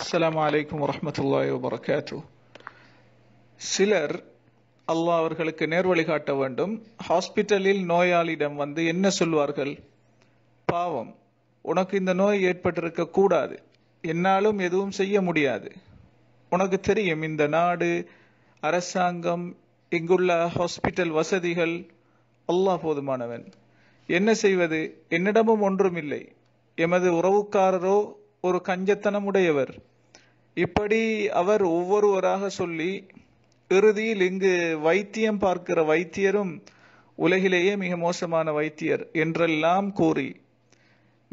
அஸ்லாம் வலைக்கம் வரமத்துல்லாய் வரகாத்து சிலர் அல்லாஹ் அவர்களுக்கு நேர்வழி காட்ட வேண்டும் ஹாஸ்பிட்டலில் நோயாளியிடம் வந்து என்ன சொல்வார்கள் பாவம் உனக்கு இந்த நோய் ஏற்பட்டிருக்க கூடாது என்னாலும் எதுவும் செய்ய முடியாது உனக்கு தெரியும் இந்த நாடு அரசாங்கம் இங்குள்ள ஹாஸ்பிட்டல் வசதிகள் அல்லாஹ் போதுமானவன் என்ன செய்வது என்னிடமும் ஒன்றும் இல்லை எமது உறவுக்காரரோ ஒரு கஞ்சத்தனம் உடையவர் இப்படி அவர் ஒவ்வொருவராக சொல்லி இறுதியில் இங்கு வைத்தியம் பார்க்கிற வைத்தியரும் உலகிலேயே மிக மோசமான வைத்தியர் என்றெல்லாம் கூறி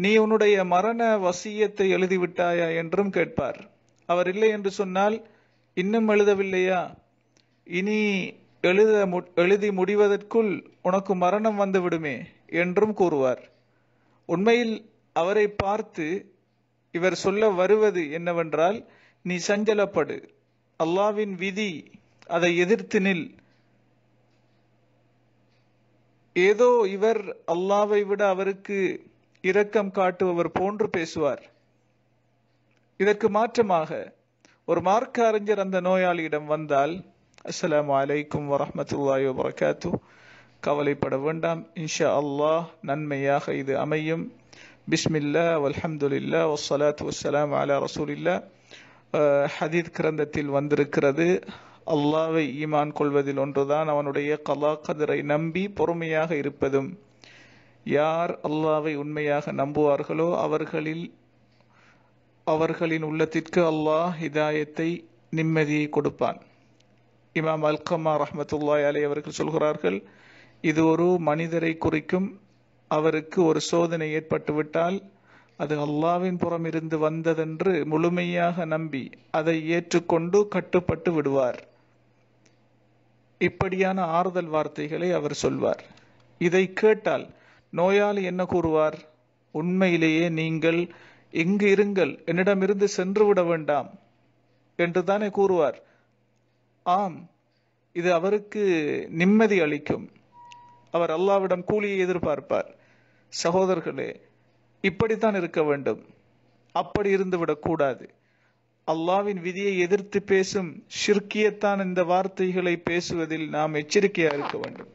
நீ உன்னுடைய மரண வசியத்தை எழுதிவிட்டாயா என்றும் கேட்பார் அவர் இல்லை என்று சொன்னால் இன்னும் எழுதவில்லையா இனி எழுத எழுதி முடிவதற்குள் உனக்கு மரணம் வந்துவிடுமே என்றும் கூறுவார் உண்மையில் அவரை பார்த்து இவர் சொல்ல வருவது என்னவென்றால் நீ சஞ்சலப்படு அல்லாவின் விதி அதை எதிர்த்து நில் ஏதோ இவர் அல்லாவை விட அவருக்கு இரக்கம் காட்டுபவர் போன்று பேசுவார் இதற்கு மாற்றமாக ஒரு மார்க்க அறிஞர் அந்த நோயாளியிடம் வந்தால் அஸ்லாம் அலைக்கும் வரமத்துல்லாய் வரகாத்து கவலைப்பட வேண்டாம் இன்ஷா அல்லாஹ் நன்மையாக இது அமையும் பிஸ்மில்லா வல்ஹம்துலில்லா வசலாத் வசலாம் அலா ரசூலில்லா ஹதீத் கிரந்தத்தில் வந்திருக்கிறது அல்லாவை ஈமான் கொள்வதில் ஒன்றுதான் அவனுடைய கலா கதிரை நம்பி பொறுமையாக இருப்பதும் யார் அல்லாவை உண்மையாக நம்புவார்களோ அவர்களில் அவர்களின் உள்ளத்திற்கு அல்லாஹ் ஹிதாயத்தை நிம்மதியை கொடுப்பான் இமாம் அல்கமா ரஹமத்துல்லாய் அலை அவர்கள் சொல்கிறார்கள் இது ஒரு மனிதரை குறிக்கும் அவருக்கு ஒரு சோதனை ஏற்பட்டுவிட்டால் அது அல்லாவின் புறம் இருந்து வந்ததென்று முழுமையாக நம்பி அதை ஏற்றுக்கொண்டு கட்டுப்பட்டு விடுவார் இப்படியான ஆறுதல் வார்த்தைகளை அவர் சொல்வார் இதை கேட்டால் நோயாளி என்ன கூறுவார் உண்மையிலேயே நீங்கள் இங்கு இருங்கள் என்னிடமிருந்து சென்று விட வேண்டாம் என்றுதானே கூறுவார் ஆம் இது அவருக்கு நிம்மதி அளிக்கும் அவர் அல்லாவிடம் கூலியை எதிர்பார்ப்பார் சகோதரர்களே இப்படித்தான் இருக்க வேண்டும் அப்படி இருந்துவிடக்கூடாது அல்லாவின் விதியை எதிர்த்து பேசும் ஷிர்கியத்தான் இந்த வார்த்தைகளை பேசுவதில் நாம் எச்சரிக்கையா இருக்க வேண்டும்